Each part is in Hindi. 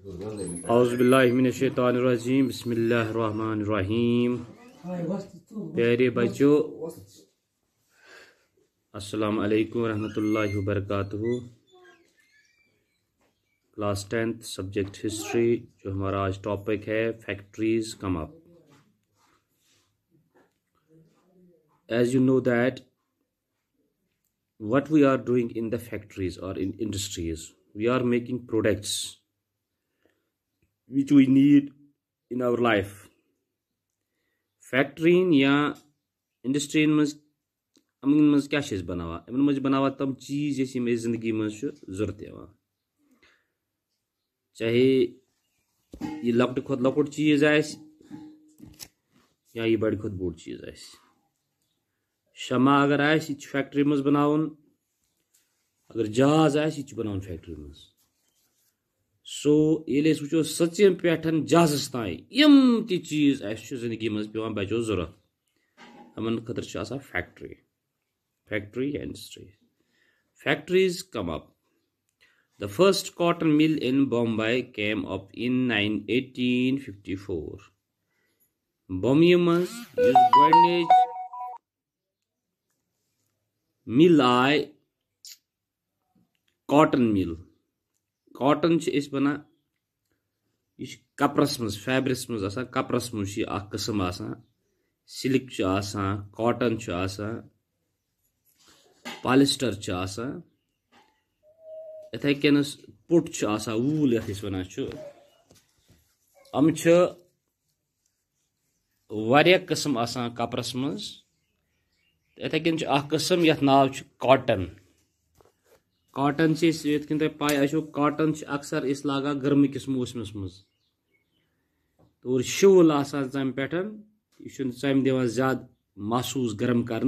अज़बिल्लिमिनशैतरजीम बसमीम प्यारे बच्चों अस्सलाम वालेकुम रहमतुल्लाहि क्लास टेंथ सब्जेक्ट हिस्ट्री जो हमारा आज टॉपिक है factories come up as you know that what we are doing in the factories और in industries we are making products which we need in our life factory या इंडस्ट्रीन मन मज क्या बनाना इन मज बना तम तो चीज ये जिंदगी मूरत चाहे ये लक लक चीज या ये बड़ खत बोड़ चीज आमा अगर आ फैक्ट्री मज बन अगर जहाज आ बना फैक्ट्री मज़ सो ये वो सचिन पे जहाजस तम तीज जिंदगी मे पे बचो जरूरत हम खा फैक्ट्री फैक्ट्री या industry factories come up the first cotton mill in Bombay came up in nine eighteen fifty four Bombay मज मिल आए कॉटन मिल काटन वन यह कपरस मज फैब्रिक्स मज कपरस मज कसम सिलिक काटन पालिस्टर इथे कन पुट वूल ये वन अम वारिया कपरस मज इथ कस्म कसम ये नाव काटन काटन से ये पाए काटन अक्सर इस लागा गर्म किस मौसम मज और शूल आम पे यह चम दिवान ज्यादा महसूस गर्म कर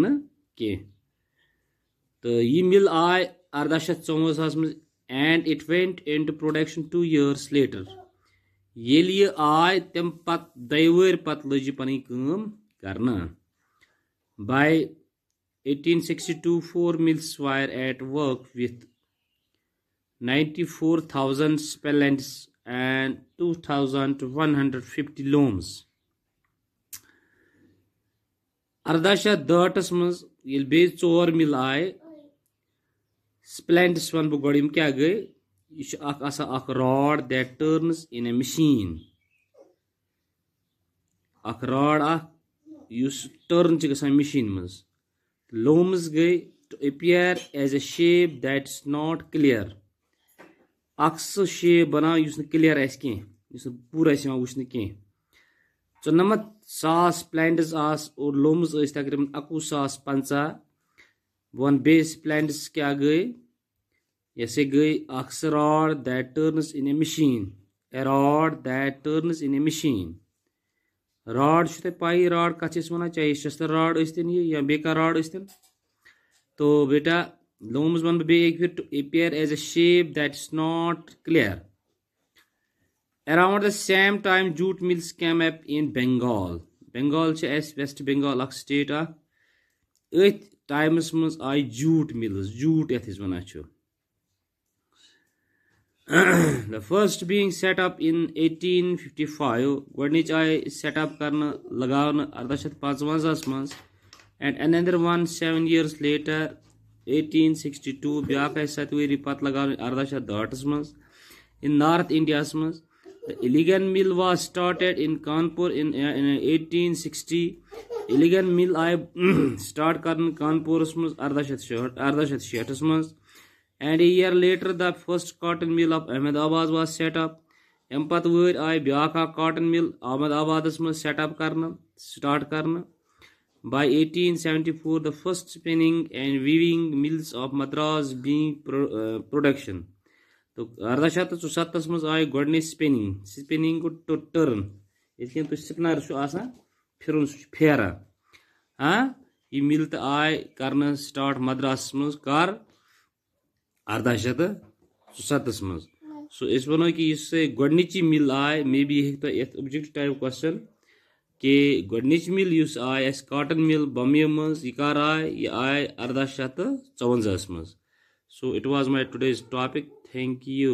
मिल आए अरदा शत चौवंजाहस मज and it went into production two years later ये यह आए तम पत दवर पत लज पन कर by 1862 four mills were at work with 94,000 spellings and 2,150 looms. ارداہ شیٚتھ دہٲٹھس منٛز ییٚلہِ بیٚیہِ ژور مِل آیہِ سپلینڈٕس وَنہٕ بہٕ گۄڈٕ یِم کیٛاہ گٔے یہِ چھُ اکھ آسان اکھ rod that turns in a machine اکھ راڈ اکھ یُس ٹٲرٕن چھِ گژھان مِشیٖن منٛز لومٕز گٔے to appear as a shape that is not clear अख सह शेप बनान यु क्लियर आस कह पूरा वुचन कह तो सास प्लैंडस आस और लोमज तकरीबन अकु सास पंचा वन बेस प्लैंडस क्या गई यह से गई axis that turns in a machine a rod that turns in a machine rod छो पाई राड कथ वन चाहे शस्त्र रॉड या बेकार राड रॉड तो बेटा looms one behavior to appear as a shape that's not clear. Around the same time, jute mills came up in Bengal. Bengal is West Bengal, state. At times, I jute mills. Jute is one the first being set up in 1855, When which I set up in 1855, and another one seven years later, eighteen sixty two by सतरी पत् लगा अर्द शत दहटस मज इन नार्थ इंडिया मज Elgin mill was started in Kanpur in eighteen sixty Elgin mill आए स्टार्ट कर कानपुरस मज अर्द अर्द शत शेठस मज and year later the first cotton mill of Ahmedabad was set up अम पत् ब्या काटन मिल अहमदाबाद मज सेट अप कर स्टार्ट करना By 1874, the first spinning and weaving mills of Madras being pro, uh, production. तो ارداہ شیٚتھ تہٕ ژُسَتتھس منٛز آیہِ گۄڈٕنِچ سپِنِنٛگ سپِنِنٛگ گوٚو ٹٔرٕن یِتھ کٔنۍ تُہۍ سِپنَر چھُ آسان پھِرُن سُہ چھُ پھیران ہاں یہِ مِل تہٕ آے کَرنہٕ سٹاٹ مدراسَس منٛز کَر اَرداہ شیٚتھ تہٕ ژُسَتتھس منٛز سُہ أسۍ وَنو کہِ یُس تۄہہِ گۄڈٕنِچی مِل آے مے بی ہیٚکہِ تۄہہِ یَتھ اوٚبجَکٹ ٹایپ کوسچن कि गोडनिच मिल उस आय अस काटन मिल बम मज यह कर आय यह आय अर्दा शवंजा मज so it was my today's topic thank you